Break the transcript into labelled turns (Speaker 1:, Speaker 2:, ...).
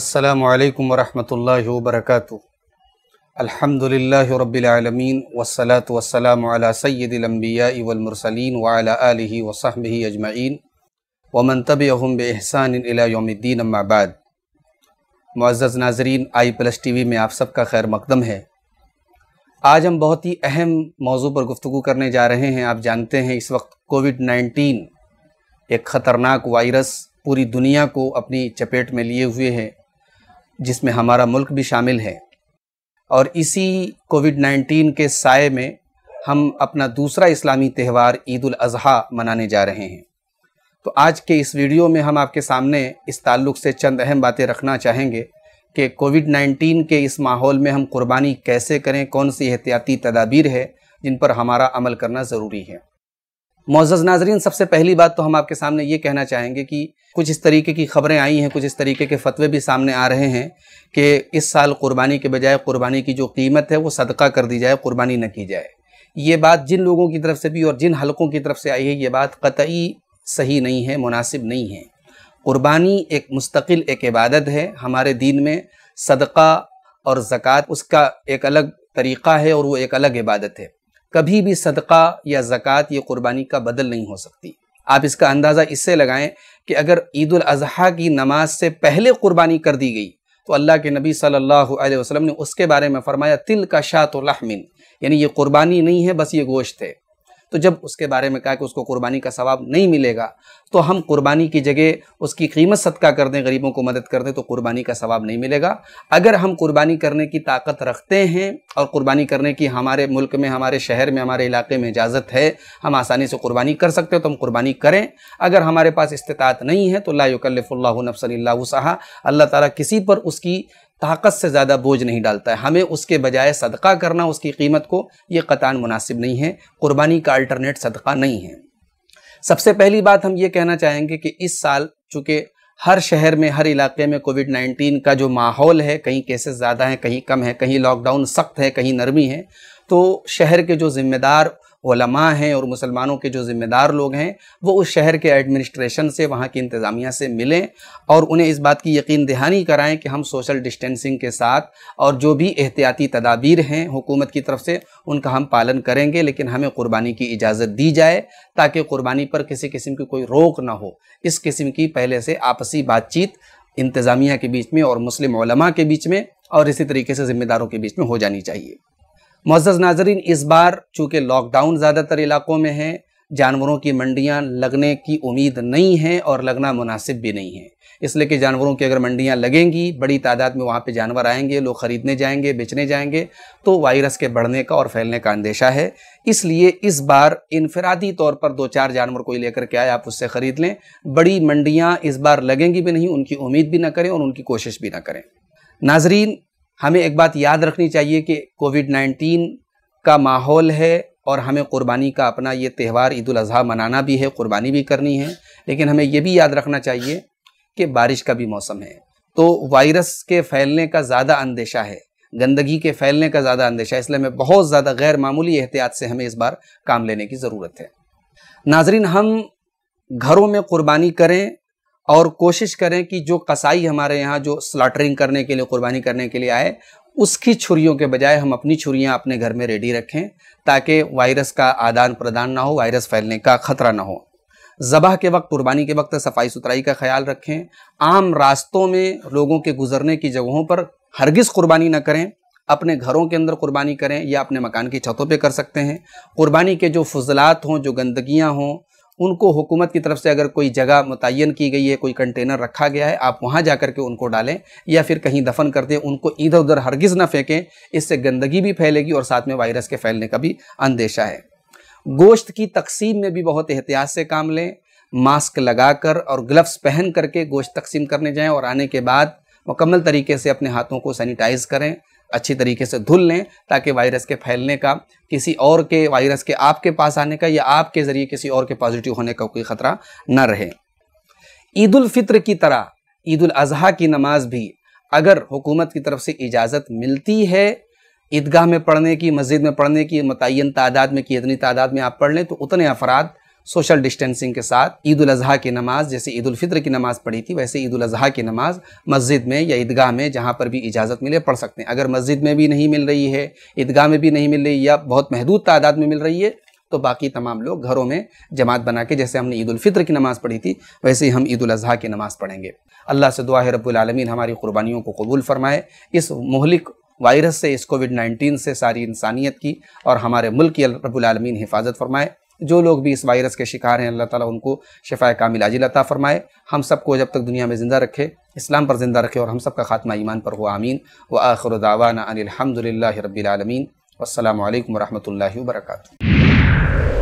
Speaker 1: السلام علیکم ورحمۃ اللہ وبرکاتہ الحمد للہ رب والصلاة والسلام علی سید الانبیاء والمرسلین وعلى آلہ وصحبہ اجمعین ومن تبعہم احمب احسان یوم الدین اما بعد معزز ناظرین آئی پلس ٹی وی میں آپ سب کا خیر مقدم ہے آج ہم بہت ہی اہم موضوع پر گفتگو کرنے جا رہے ہیں آپ جانتے ہیں اس وقت کووڈ نائنٹین ایک خطرناک وائرس پوری دنیا کو اپنی چپیٹ میں لیے ہوئے ہیں جس میں ہمارا ملک بھی شامل ہے اور اسی کووڈ نائنٹین کے سائے میں ہم اپنا دوسرا اسلامی تہوار عید الاضحیٰ منانے جا رہے ہیں تو آج کے اس ویڈیو میں ہم آپ کے سامنے اس تعلق سے چند اہم باتیں رکھنا چاہیں گے کہ کووڈ نائنٹین کے اس ماحول میں ہم قربانی کیسے کریں کون سی احتیاطی تدابیر ہے جن پر ہمارا عمل کرنا ضروری ہے معزز ناظرین سب سے پہلی بات تو ہم آپ کے سامنے یہ کہنا چاہیں گے کہ کچھ اس طریقے کی خبریں آئی ہیں کچھ اس طریقے کے فتوے بھی سامنے آ رہے ہیں کہ اس سال قربانی کے بجائے قربانی کی جو قیمت ہے وہ صدقہ کر دی جائے قربانی نہ کی جائے یہ بات جن لوگوں کی طرف سے بھی اور جن حلقوں کی طرف سے آئی ہے یہ بات قطعی صحیح نہیں ہے مناسب نہیں ہے قربانی ایک مستقل ایک عبادت ہے ہمارے دین میں صدقہ اور زکوٰۃ اس کا ایک الگ طریقہ ہے اور وہ ایک الگ عبادت ہے کبھی بھی صدقہ یا زکوٰۃ یہ قربانی کا بدل نہیں ہو سکتی آپ اس کا اندازہ اس سے لگائیں کہ اگر عید الاضحیٰ کی نماز سے پہلے قربانی کر دی گئی تو اللہ کے نبی صلی اللہ علیہ وسلم نے اس کے بارے میں فرمایا تل کا شاعت الرحمن یعنی یہ قربانی نہیں ہے بس یہ گوشت ہے تو جب اس کے بارے میں کہا کہ اس کو قربانی کا ثواب نہیں ملے گا تو ہم قربانی کی جگہ اس کی قیمت صدقہ کر دیں غریبوں کو مدد کر دیں تو قربانی کا ثواب نہیں ملے گا اگر ہم قربانی کرنے کی طاقت رکھتے ہیں اور قربانی کرنے کی ہمارے ملک میں ہمارے شہر میں ہمارے علاقے میں اجازت ہے ہم آسانی سے قربانی کر سکتے ہیں تو ہم قربانی کریں اگر ہمارے پاس استطاعت نہیں ہے تو اللہ یکلف اللہ نفس اللہ صحا اللہ تعالیٰ کسی پر اس کی طاقت سے زیادہ بوجھ نہیں ڈالتا ہے ہمیں اس کے بجائے صدقہ کرنا اس کی قیمت کو یہ قطان مناسب نہیں ہے قربانی کا الٹرنیٹ صدقہ نہیں ہے سب سے پہلی بات ہم یہ کہنا چاہیں گے کہ اس سال چونکہ ہر شہر میں ہر علاقے میں کووڈ نائنٹین کا جو ماحول ہے کہیں کیسز زیادہ ہیں کہیں کم ہیں کہیں لاک ڈاؤن سخت ہے کہیں نرمی ہے تو شہر کے جو ذمہ دار علماء ہیں اور مسلمانوں کے جو ذمہ دار لوگ ہیں وہ اس شہر کے ایڈمنسٹریشن سے وہاں کی انتظامیہ سے ملیں اور انہیں اس بات کی یقین دہانی کرائیں کہ ہم سوشل ڈسٹینسنگ کے ساتھ اور جو بھی احتیاطی تدابیر ہیں حکومت کی طرف سے ان کا ہم پالن کریں گے لیکن ہمیں قربانی کی اجازت دی جائے تاکہ قربانی پر کسی قسم کی کوئی روک نہ ہو اس قسم کی پہلے سے آپسی بات چیت انتظامیہ کے بیچ میں اور مسلم علماء کے بیچ میں اور اسی طریقے سے ذمہ داروں کے بیچ میں ہو جانی چاہیے معزز ناظرین اس بار چونکہ لاک ڈاؤن زیادہ تر علاقوں میں ہیں جانوروں کی منڈیاں لگنے کی امید نہیں ہیں اور لگنا مناسب بھی نہیں ہیں اس لیے کہ جانوروں کی اگر منڈیاں لگیں گی بڑی تعداد میں وہاں پہ جانور آئیں گے لوگ خریدنے جائیں گے بیچنے جائیں گے تو وائرس کے بڑھنے کا اور پھیلنے کا اندیشہ ہے اس لیے اس بار انفرادی طور پر دو چار جانور کوئی لے کر کے آئے آپ اس سے خرید لیں بڑی منڈیاں اس بار لگیں گی بھی نہیں ان کی امید بھی نہ کریں اور ان کی کوشش بھی نہ کریں ناظرین ہمیں ایک بات یاد رکھنی چاہیے کہ کووڈ نائنٹین کا ماحول ہے اور ہمیں قربانی کا اپنا یہ تہوار عید الاضحیٰ منانا بھی ہے قربانی بھی کرنی ہے لیکن ہمیں یہ بھی یاد رکھنا چاہیے کہ بارش کا بھی موسم ہے تو وائرس کے پھیلنے کا زیادہ اندیشہ ہے گندگی کے پھیلنے کا زیادہ اندیشہ ہے اس لیے ہمیں بہت زیادہ غیر معمولی احتیاط سے ہمیں اس بار کام لینے کی ضرورت ہے ناظرین ہم گھروں میں قربانی کریں اور کوشش کریں کہ جو قسائی ہمارے یہاں جو سلاٹرنگ کرنے کے لیے قربانی کرنے کے لیے آئے اس کی چھریوں کے بجائے ہم اپنی چھریاں اپنے گھر میں ریڈی رکھیں تاکہ وائرس کا آدان پردان نہ ہو وائرس پھیلنے کا خطرہ نہ ہو ذبح کے وقت قربانی کے وقت صفائی ستھرائی کا خیال رکھیں عام راستوں میں لوگوں کے گزرنے کی جگہوں پر ہرگز قربانی نہ کریں اپنے گھروں کے اندر قربانی کریں یا اپنے مکان کی چھتوں پہ کر سکتے ہیں قربانی کے جو فضلات ہوں جو گندگیاں ہوں ان کو حکومت کی طرف سے اگر کوئی جگہ متعین کی گئی ہے کوئی کنٹینر رکھا گیا ہے آپ وہاں جا کر کے ان کو ڈالیں یا پھر کہیں دفن کر دیں ان کو ادھر ادھر ہرگز نہ پھینکیں اس سے گندگی بھی پھیلے گی اور ساتھ میں وائرس کے پھیلنے کا بھی اندیشہ ہے گوشت کی تقسیم میں بھی بہت احتیاط سے کام لیں ماسک لگا کر اور گلفز پہن کر کے گوشت تقسیم کرنے جائیں اور آنے کے بعد مکمل طریقے سے اپنے ہاتھوں کو سینیٹائز کریں اچھی طریقے سے دھل لیں تاکہ وائرس کے پھیلنے کا کسی اور کے وائرس کے آپ کے پاس آنے کا یا آپ کے ذریعے کسی اور کے پازیٹیو ہونے کا کوئی خطرہ نہ رہے عید الفطر کی طرح عید الاضحیٰ کی نماز بھی اگر حکومت کی طرف سے اجازت ملتی ہے عیدگاہ میں پڑھنے کی مسجد میں پڑھنے کی متعین تعداد میں کی اتنی تعداد میں آپ پڑھ لیں تو اتنے افراد سوشل ڈسٹینسنگ کے ساتھ عید الاضحیٰ کی نماز جیسے عید الفطر کی نماز پڑھی تھی ویسے عید الاضحیٰ کی نماز مسجد میں یا عیدگاہ میں جہاں پر بھی اجازت ملے پڑھ سکتے ہیں اگر مسجد میں بھی نہیں مل رہی ہے عیدگاہ میں بھی نہیں مل رہی یا بہت محدود تعداد میں مل رہی ہے تو باقی تمام لوگ گھروں میں جماعت بنا کے جیسے ہم نے عید الفطر کی نماز پڑھی تھی ویسے ہی ہم عید الاضحیٰ کی نماز پڑھیں گے اللہ سے دعا ہے رب العالمین ہماری قربانیوں کو قبول فرمائے اس مہلک وائرس سے اس کووڈ نائنٹین سے ساری انسانیت کی اور ہمارے ملک کی رب العالمین حفاظت فرمائے جو لوگ بھی اس وائرس کے شکار ہیں اللہ تعالیٰ ان کو شفاء کامل عطا فرمائے ہم سب کو جب تک دنیا میں زندہ رکھے اسلام پر زندہ رکھے اور ہم سب کا خاتمہ ایمان پر ہو آمین و آخر ان الحمد للہ رب العالمین والسلام علیکم ورحمۃ اللہ وبرکاتہ